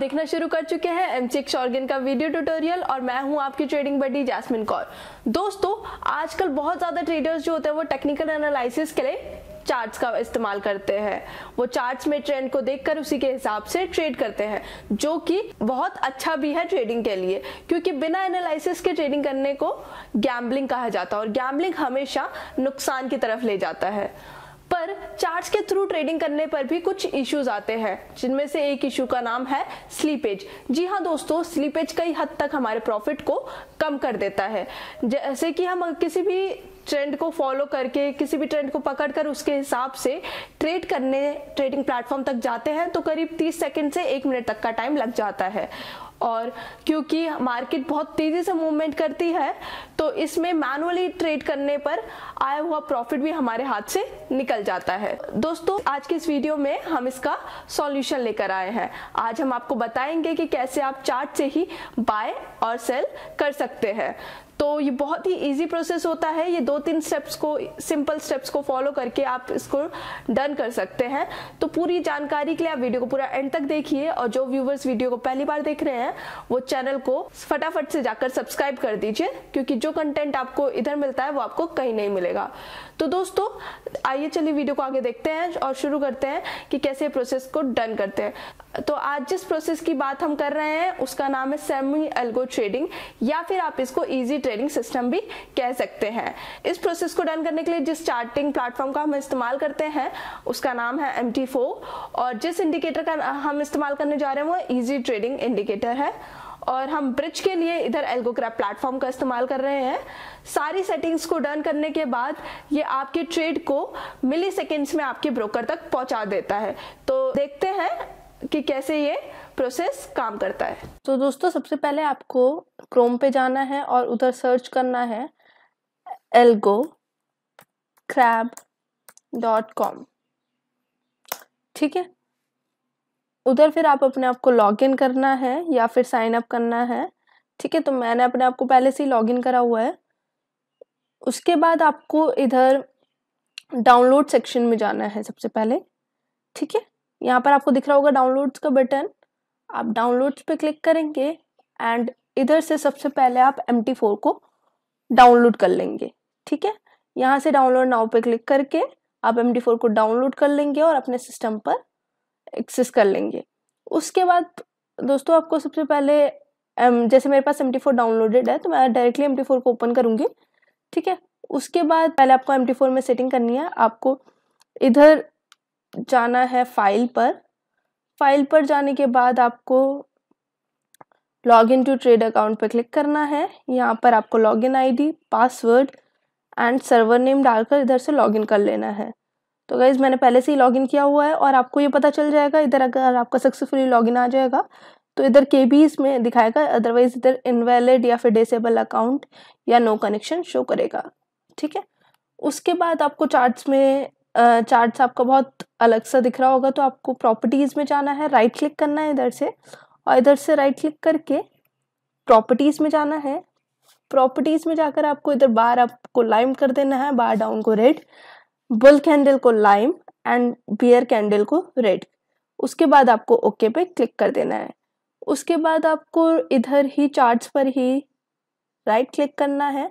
देखना शुरू कर चुके हैं एम एमचिक शॉर्गिन का वीडियो ट्यूटोरियल और मैं हूं आपकी ट्रेडिंग बडी जैस्मिन कौर दोस्तों आजकल बहुत ज़्यादा ट्रेडर्स जो होते हैं वो टेक्निकल एनालिसिस के लिए चार्ट्स का इस्तेमाल करते हैं वो चार्ट्स में ट्रेंड को देखकर उसी के हिसाब से ट्रेड करते हैं जो कि बहुत अच्छा भी है ट्रेडिंग के लिए क्योंकि बिना एनालिसिस के ट्रेडिंग करने को गैम्बलिंग कहा जाता है और गैम्बलिंग हमेशा नुकसान की तरफ ले जाता है पर चार्ट्स के थ्रू ट्रेडिंग करने पर भी कुछ इश्यूज आते हैं जिनमें से एक इशू का नाम है स्लीपेज जी हाँ दोस्तों स्लीपेज कई हद तक हमारे प्रॉफिट को कम कर देता है जैसे कि हम किसी भी ट्रेंड को फॉलो करके किसी भी ट्रेंड को पकड़कर उसके हिसाब से ट्रेड करने ट्रेडिंग प्लेटफॉर्म तक जाते हैं तो करीब 30 सेकंड से एक मिनट तक का टाइम लग जाता है और क्योंकि मार्केट बहुत तेज़ी से मूवमेंट करती है तो इसमें मैनुअली ट्रेड करने पर आया हुआ प्रॉफिट भी हमारे हाथ से निकल जाता है दोस्तों आज के इस वीडियो में हम इसका सॉल्यूशन लेकर आए हैं आज हम आपको बताएंगे कि कैसे आप चार्ट से ही बाय और सेल कर सकते हैं तो ये बहुत ही इजी प्रोसेस होता है ये दो तीन स्टेप्स को सिंपल स्टेप्स को फॉलो करके आप इसको डन कर सकते हैं तो पूरी जानकारी के लिए आप वीडियो को पूरा एंड तक देखिए और जो व्यूवर्स वीडियो को पहली बार देख रहे हैं वो चैनल को फटाफट से जाकर सब्सक्राइब कर दीजिए क्योंकि जो कंटेंट आपको इधर मिलता है वो आपको कहीं नहीं मिलेगा तो दोस्तों आइए चलिए वीडियो को आगे देखते हैं और शुरू करते हैं कि कैसे प्रोसेस को डन करते हैं तो आज जिस प्रोसेस की बात हम कर रहे हैं उसका नाम है सेमी एल्गो ट्रेडिंग या फिर आप इसको ईजी ट्रेडिंग सिस्टम भी कह सकते हैं इस प्रोसेस को डन करने के लिए जिस चार्टिंग प्लेटफॉर्म का हम इस्तेमाल करते हैं उसका नाम है एम और जिस इंडिकेटर का हम इस्तेमाल करने जा रहे हैं वो ईजी ट्रेडिंग इंडिकेटर है और हम ब्रिज के लिए इधर एल्गोग्राफ प्लेटफॉर्म का इस्तेमाल कर रहे हैं सारी सेटिंग्स को डन करने के बाद ये आपके ट्रेड को मिली सेकेंड्स में आपके ब्रोकर तक पहुंचा देता है तो देखते हैं कि कैसे ये प्रोसेस काम करता है तो दोस्तों सबसे पहले आपको क्रोम पे जाना है और उधर सर्च करना है एल्गो क्रैब डॉट कॉम ठीक है उधर फिर आप अपने आप को लॉग इन करना है या फिर साइन अप करना है ठीक है तो मैंने अपने आप को पहले से ही लॉग इन करा हुआ है उसके बाद आपको इधर डाउनलोड सेक्शन में जाना है सबसे पहले ठीक है यहाँ पर आपको दिख रहा होगा डाउनलोड्स का बटन आप डाउनलोड्स पे क्लिक करेंगे एंड इधर से सबसे पहले आप एम फोर को डाउनलोड कर लेंगे ठीक है यहाँ से डाउनलोड नाउ पे क्लिक करके आप एम फोर को डाउनलोड कर लेंगे और अपने सिस्टम पर एक्सेस कर लेंगे उसके बाद दोस्तों आपको सबसे पहले जैसे मेरे पास एम फोर डाउनलोडेड है तो मैं डायरेक्टली एम फोर को ओपन करूँगी ठीक है उसके बाद पहले आपको एम फोर में सेटिंग करनी है आपको इधर जाना है फाइल पर फाइल पर जाने के बाद आपको log in to trade account पर क्लिक करना है यहाँ पर आपको log in I password and server name डालकर इधर से इन कर लेना है तो गाइज मैंने पहले से ही लॉगिन किया हुआ है और आपको ये पता चल जाएगा इधर अगर आपका सक्सेसफुली लॉगिन आ जाएगा तो इधर के बी इसमें दिखाएगा अदरवाइज इधर इनवैलिड या फिर डिसेबल अकाउंट या नो कनेक्शन शो करेगा ठीक है उसके बाद आपको चार्ट्स में चार्ट्स आपका बहुत अलग सा दिख रहा होगा तो आपको प्रॉपर्टीज़ में जाना है राइट क्लिक करना है इधर से और इधर से राइट क्लिक करके प्रॉपर्टीज़ में जाना है प्रॉपर्टीज़ में जाकर आपको इधर बार आपको लाइम कर देना है बार डाउन को रेड बुल कैंडल को लाइम एंड बियर कैंडल को रेड उसके बाद आपको ओके पे क्लिक कर देना है उसके बाद आपको इधर ही चार्ट्स पर ही राइट क्लिक करना है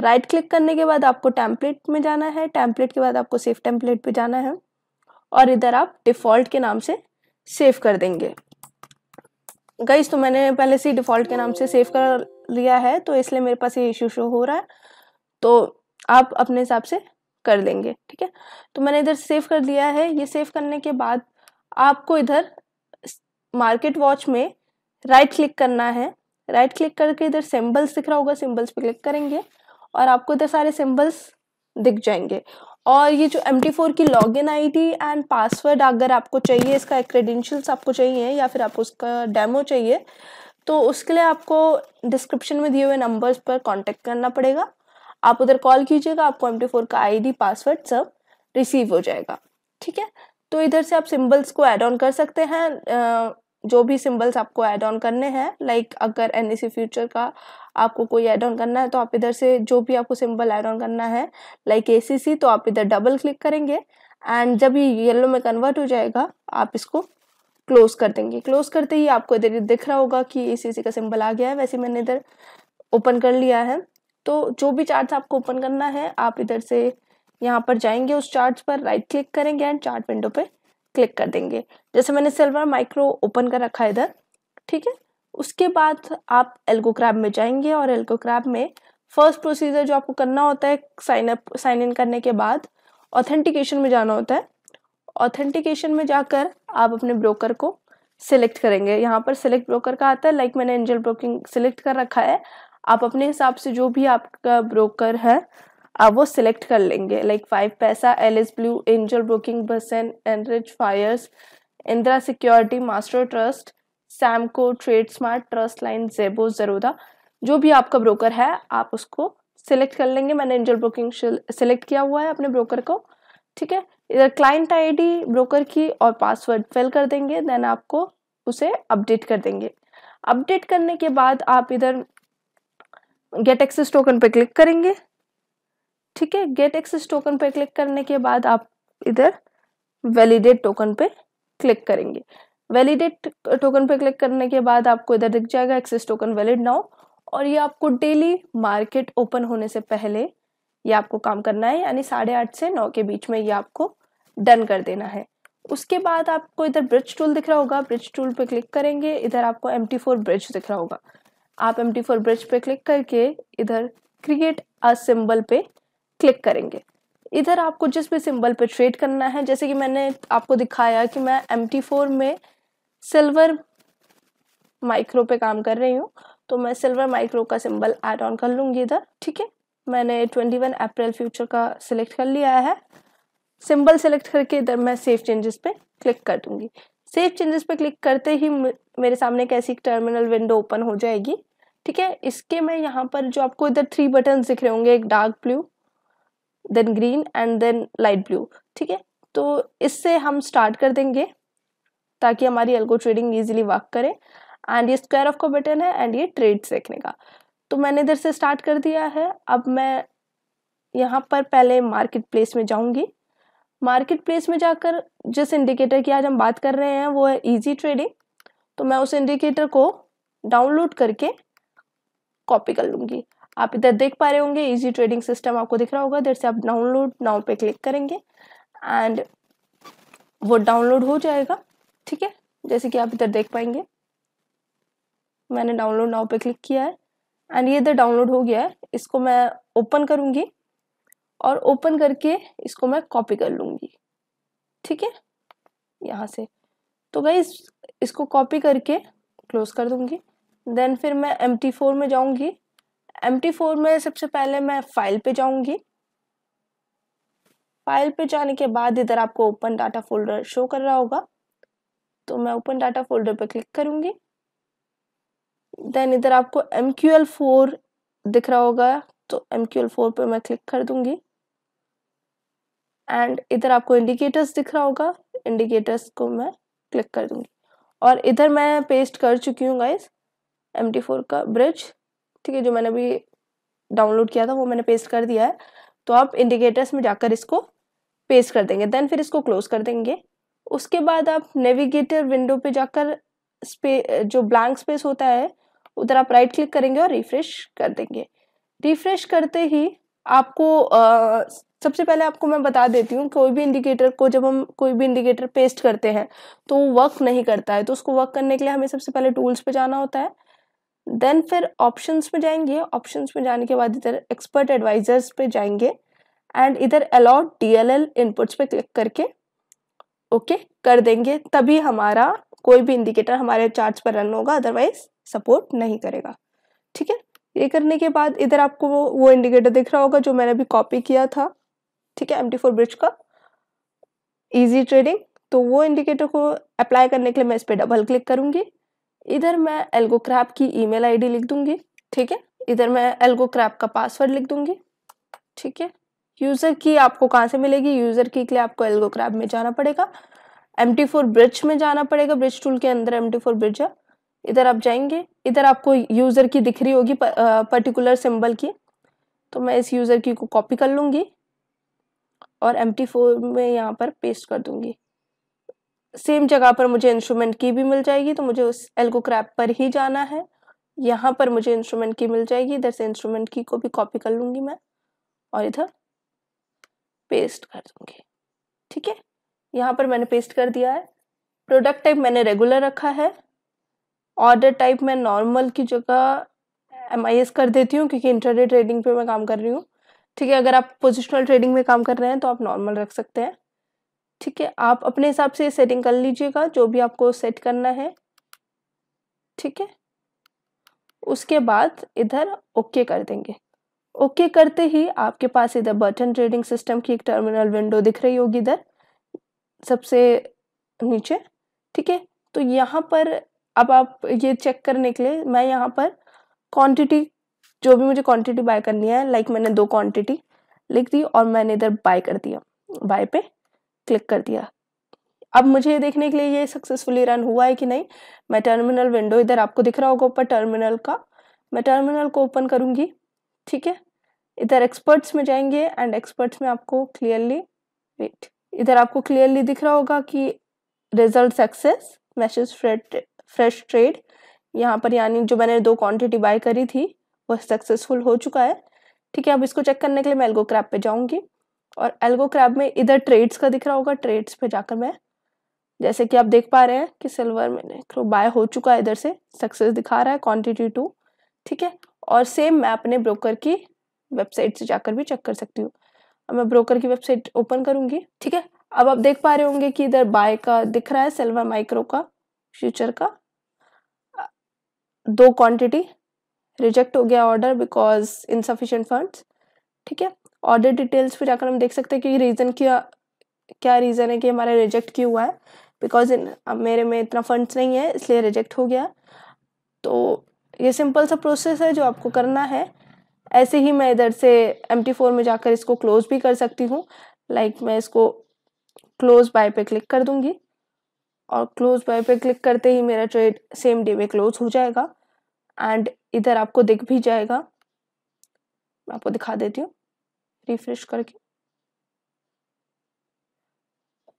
राइट क्लिक करने के बाद आपको टैम्पलेट में जाना है टैम्पलेट के बाद आपको सेफ टैंपलेट पे जाना है और इधर आप डिफ़ॉल्ट के नाम से सेव कर देंगे गईस तो मैंने पहले से ही डिफ़ॉल्ट के नाम से सेव कर लिया है तो इसलिए मेरे पास ये इशू शो हो रहा है तो आप अपने हिसाब से कर लेंगे ठीक है तो मैंने इधर सेव कर लिया है ये सेव करने के बाद आपको इधर मार्केट वॉच में राइट क्लिक करना है राइट क्लिक करके इधर सिम्बल्स दिख रहा होगा सिम्बल्स पे क्लिक करेंगे और आपको इधर सारे सिम्बल्स दिख जाएंगे और ये जो एम फोर की लॉग इन आई डी एंड पासवर्ड अगर आपको चाहिए इसका क्रेडेंशियल्स आपको चाहिए या फिर आपको उसका डेमो चाहिए तो उसके लिए आपको डिस्क्रिप्शन में दिए हुए नंबर्स पर कांटेक्ट करना पड़ेगा आप उधर कॉल कीजिएगा आपको एम फोर का आईडी पासवर्ड सब रिसीव हो जाएगा ठीक है तो इधर से आप सिम्बल्स को एड ऑन कर सकते हैं जो भी सिम्बल्स आपको ऐड ऑन करने हैं लाइक अगर एन फ्यूचर का आपको कोई ऐड ऑन करना है तो आप इधर से जो भी आपको सिंबल ऐड ऑन करना है लाइक ए तो आप इधर डबल क्लिक करेंगे एंड जब ये येलो में कन्वर्ट हो जाएगा आप इसको क्लोज कर देंगे क्लोज करते ही आपको इधर दिख रहा होगा कि ए का सिंबल आ गया है वैसे मैंने इधर ओपन कर लिया है तो जो भी चार्ट आपको ओपन करना है आप इधर से यहाँ पर जाएंगे उस चार्ज पर राइट क्लिक करेंगे एंड चार्ट विंडो पर क्लिक कर देंगे जैसे मैंने सिल्वर माइक्रो ओपन कर रखा है इधर ठीक है उसके बाद आप एल्गोक्रैब में जाएंगे और एल्गोक्रैब में फर्स्ट प्रोसीजर जो आपको करना होता है साइन अप साइन इन करने के बाद ऑथेंटिकेशन में जाना होता है ऑथेंटिकेशन में जाकर आप अपने ब्रोकर को सिलेक्ट करेंगे यहाँ पर सिलेक्ट ब्रोकर का आता है लाइक मैंने एंजल ब्रोकिंग सिलेक्ट कर रखा है आप अपने हिसाब से जो भी आपका ब्रोकर है आप वो सिलेक्ट कर लेंगे like five Paisa Alice Blue Angel Broking बसन Enrich Fyers Indira Security Master Trust Samco Trade Smart Trust Line Zebu Zerodha जो भी आपका ब्रोकर है आप उसको सिलेक्ट कर लेंगे मैंने एंजल ब्रोकिंग सिलेक्ट किया हुआ है अपने ब्रोकर को ठीक है इधर क्लाइंट आईडी ब्रोकर की और पासवर्ड फिल कर देंगे देन आपको उसे अपडेट कर देंगे अपडेट करने के बाद आप इधर गेट एक्सेस टोकन पर क्लिक करेंगे ठीक है गेट एक्सेस टोकन पर क्लिक करने के बाद आप इधर वैलिडेट टोकन पे क्लिक करेंगे वैलिडेट टोकन पे क्लिक करने के बाद आपको इधर दिख जाएगा एक्सेस टोकन वैलिड नाउ और ये आपको डेली मार्केट ओपन होने से पहले ये आपको काम करना है यानी साढ़े आठ से नौ के बीच में ये आपको डन कर देना है उसके बाद आपको इधर ब्रिज टूल दिख रहा होगा ब्रिज टूल पे क्लिक करेंगे इधर आपको एम टी फोर ब्रिज दिख रहा होगा आप एम टी फोर ब्रिज पे क्लिक करके इधर क्रिएट अ सिंबल पे क्लिक करेंगे इधर आपको जिस भी सिंबल पे ट्रेड करना है जैसे कि मैंने आपको दिखाया कि मैं एम फोर में सिल्वर माइक्रो पे काम कर रही हूँ तो मैं सिल्वर माइक्रो का सिंबल ऐड ऑन कर लूँगी इधर ठीक है मैंने ट्वेंटी वन अप्रैल फ्यूचर का सिलेक्ट कर लिया है सिंबल सेलेक्ट करके इधर मैं सेव चेंजेस पे क्लिक कर दूँगी सेव चेंजेस पे क्लिक करते ही मेरे सामने एक ऐसी टर्मिनल विंडो ओपन हो जाएगी ठीक है इसके मैं यहाँ पर जो आपको इधर थ्री बटन दिख रहे होंगे एक dark blue then green and then light blue ठीक है तो इससे हम स्टार्ट कर देंगे ताकि हमारी एल्गो ट्रेडिंग ईजिली वर्क करे एंड ये स्क्वायर ऑफ का बटन है एंड ये ट्रेड देखने का तो मैंने इधर से स्टार्ट कर दिया है अब मैं यहाँ पर पहले मार्केट प्लेस में जाऊँगी मार्केट प्लेस में जाकर जिस इंडिकेटर की आज हम बात कर रहे हैं वो है ईजी ट्रेडिंग तो मैं उस इंडिकेटर को डाउनलोड करके कॉपी कर लूँगी आप इधर देख पा रहे होंगे इजी ट्रेडिंग सिस्टम आपको दिख रहा होगा इधर से आप डाउनलोड नाउ पे क्लिक करेंगे एंड वो डाउनलोड हो जाएगा ठीक है जैसे कि आप इधर देख पाएंगे मैंने डाउनलोड नाउ पे क्लिक किया है एंड ये इधर डाउनलोड हो गया है इसको मैं ओपन करूँगी और ओपन करके इसको मैं कॉपी कर लूँगी ठीक है यहाँ से तो गई इसको कॉपी करके क्लोज कर दूँगी देन फिर मैं एम टी फोर में जाऊँगी एम टी फोर में सबसे पहले मैं फाइल पे जाऊंगी फाइल पे जाने के बाद इधर आपको ओपन डाटा फोल्डर शो कर रहा होगा तो मैं ओपन डाटा फोल्डर पर क्लिक करूंगी देन इधर आपको एम क्यू एल फोर दिख रहा होगा तो एम क्यू एल फोर पर मैं क्लिक कर दूंगी एंड इधर आपको इंडिकेटर्स दिख रहा होगा इंडिकेटर्स को मैं क्लिक कर दूंगी और इधर मैं पेस्ट कर चुकी हूँ गाइस एम टी फोर का ब्रिज ठीक है जो मैंने अभी डाउनलोड किया था वो मैंने पेस्ट कर दिया है तो आप इंडिकेटर्स में जाकर इसको पेस्ट कर देंगे देन फिर इसको क्लोज कर देंगे उसके बाद आप नेविगेटर विंडो पे जाकर स्पे जो ब्लैंक स्पेस होता है उधर आप राइट क्लिक करेंगे और रिफ्रेश कर देंगे रिफ्रेश करते ही आपको आ, सबसे पहले आपको मैं बता देती हूँ कोई भी इंडिकेटर को जब हम कोई भी इंडिकेटर पेस्ट करते हैं तो वो वर्क नहीं करता है तो उसको वर्क करने के लिए हमें सबसे पहले टूल्स पे जाना होता है देन फिर ऑप्शंस में जाएंगे ऑप्शंस में जाने के बाद इधर एक्सपर्ट एडवाइजर्स पे जाएंगे एंड इधर अलाउ डीएलएल इनपुट्स पे क्लिक करके ओके okay, कर देंगे तभी हमारा कोई भी इंडिकेटर हमारे चार्ज पर रन होगा अदरवाइज सपोर्ट नहीं करेगा ठीक है ये करने के बाद इधर आपको वो वो इंडिकेटर दिख रहा होगा जो मैंने अभी कॉपी किया था ठीक है एम टी फोर ब्रिज का ईजी ट्रेडिंग तो वो इंडिकेटर को अप्लाई करने के लिए मैं इस पर डबल क्लिक करूँगी इधर मैं एल्गो क्रैप की ईमेल आईडी लिख दूंगी ठीक है इधर मैं एल्गो क्रैप का पासवर्ड लिख दूंगी ठीक है यूज़र की आपको कहाँ से मिलेगी यूज़र की के लिए आपको एल्गो क्रैप में जाना पड़ेगा एम टी फोर ब्रिज में जाना पड़ेगा ब्रिज टूल के अंदर एम टी फोर ब्रिज है इधर आप जाएंगे इधर आपको यूज़र की दिख रही होगी पर्टिकुलर सिंबल की तो मैं इस यूज़र की को कॉपी कर लूँगी और एम टी फोर में यहाँ पर पेस्ट कर दूँगी सेम जगह पर मुझे इंस्ट्रूमेंट की भी मिल जाएगी तो मुझे उस एल्गो क्रैप पर ही जाना है यहाँ पर मुझे इंस्ट्रूमेंट की मिल जाएगी इधर से इंस्ट्रूमेंट की को भी कॉपी कर लूँगी मैं और इधर पेस्ट कर दूँगी ठीक है यहाँ पर मैंने पेस्ट कर दिया है प्रोडक्ट टाइप मैंने रेगुलर रखा है ऑर्डर टाइप मैं नॉर्मल की जगह एम कर देती हूँ क्योंकि इंटरनेट ट्रेडिंग पे मैं काम कर रही हूँ ठीक है अगर आप पोजिशनल ट्रेडिंग में काम कर रहे हैं तो आप नॉर्मल रख सकते हैं ठीक है आप अपने हिसाब से सेटिंग कर लीजिएगा जो भी आपको सेट करना है ठीक है उसके बाद इधर ओके कर देंगे ओके करते ही आपके पास इधर बटन ट्रेडिंग सिस्टम की एक टर्मिनल विंडो दिख रही होगी इधर सबसे नीचे ठीक है तो यहाँ पर अब आप ये चेक करने के लिए मैं यहाँ पर क्वांटिटी जो भी मुझे क्वांटिटी बाय करनी है लाइक मैंने दो क्वांटिटी लिख दी और मैंने इधर बाय कर दिया बाय पे क्लिक कर दिया अब मुझे देखने के लिए ये सक्सेसफुली रन हुआ है कि नहीं मैं टर्मिनल विंडो इधर आपको दिख रहा होगा ऊपर टर्मिनल का मैं टर्मिनल को ओपन करूँगी ठीक है इधर एक्सपर्ट्स में जाएंगे एंड एक्सपर्ट्स में आपको क्लियरली वेट इधर आपको क्लियरली दिख रहा होगा कि result success message fresh trade यहाँ पर यानी जो मैंने दो क्वांटिटी बाय करी थी वह सक्सेसफुल हो चुका है ठीक है अब इसको चेक करने के लिए मैं एल्गो क्रैप पे जाऊँगी और एल्गो क्रैब में इधर ट्रेड्स का दिख रहा होगा ट्रेड्स पे जाकर मैं जैसे कि आप देख पा रहे हैं कि सिल्वर मैंने बाय हो चुका है इधर से सक्सेस दिखा रहा है क्वांटिटी टू ठीक है और सेम मैं अपने ब्रोकर की वेबसाइट से जाकर भी चेक कर सकती हूँ अब मैं ब्रोकर की वेबसाइट ओपन करूँगी ठीक है अब आप देख पा रहे होंगे कि इधर बाय का दिख रहा है सिल्वर माइक्रो का फ्यूचर का दो क्वांटिटी रिजेक्ट हो गया ऑर्डर बिकॉज इनसफिशेंट फंड्स ठीक है ऑर्डर डिटेल्स पे जाकर हम देख सकते हैं कि रीज़न क्या क्या रीज़न है कि हमारा रिजेक्ट क्यों हुआ है बिकॉज अब मेरे में इतना फंड्स नहीं है इसलिए रिजेक्ट हो गया तो ये सिंपल सा प्रोसेस है जो आपको करना है ऐसे ही मैं इधर से एम टी फोर में जाकर इसको क्लोज भी कर सकती हूँ लाइक like मैं इसको क्लोज बाय पे क्लिक कर दूँगी और क्लोज बाय पे क्लिक करते ही मेरा ट्रेड सेम डे में क्लोज हो जाएगा एंड इधर आपको दिख भी जाएगा मैं आपको दिखा देती हूँ रिफ्रेश करके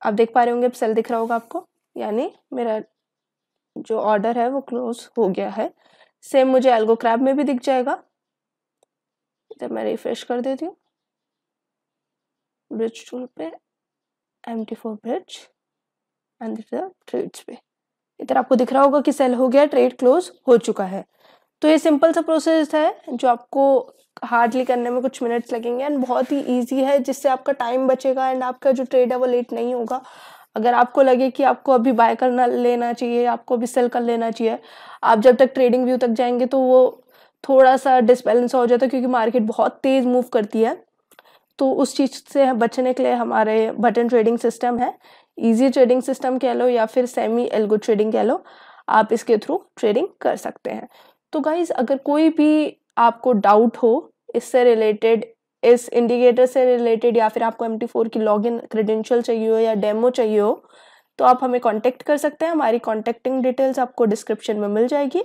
आप देख पा रहे होंगे अब सेल दिख रहा होगा आपको यानी मेरा जो ऑर्डर है वो क्लोज हो गया है सेम मुझे एल्गो क्रैब में भी दिख जाएगा इधर मैं रिफ्रेश कर देती हूँ ब्रिज टूल पे M T four bridge and trades पे इधर आपको दिख रहा होगा कि सेल हो गया ट्रेड क्लोज हो चुका है तो ये सिंपल सा प्रोसेस है जो आपको हार्डली करने में कुछ मिनट्स लगेंगे एंड बहुत ही ईजी है जिससे आपका टाइम बचेगा एंड आपका जो ट्रेड है वो लेट नहीं होगा अगर आपको लगे कि आपको अभी बाय करना लेना चाहिए आपको अभी सेल कर लेना चाहिए आप जब तक ट्रेडिंग व्यू तक जाएंगे तो वो थोड़ा सा डिसबैलेंस हो जाता है क्योंकि मार्केट बहुत तेज़ मूव करती है तो उस चीज़ से बचने के लिए हमारे बटन ट्रेडिंग सिस्टम है ईजी ट्रेडिंग सिस्टम कह लो या फिर सेमी एल्गो ट्रेडिंग कह लो आप इसके थ्रू ट्रेडिंग कर सकते हैं तो गाइज अगर कोई भी आपको डाउट हो इससे रिलेटेड इस इंडिकेटर से रिलेटेड या फिर आपको एम टी फोर की लॉग इन क्रेडेंशियल चाहिए हो या डेमो चाहिए हो तो आप हमें कांटेक्ट कर सकते हैं हमारी कॉन्टेक्टिंग डिटेल्स आपको डिस्क्रिप्शन में मिल जाएगी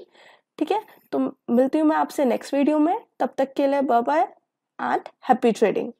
ठीक है तो मिलती हूँ मैं आपसे नेक्स्ट वीडियो में तब तक के लिए bye bye and happy trading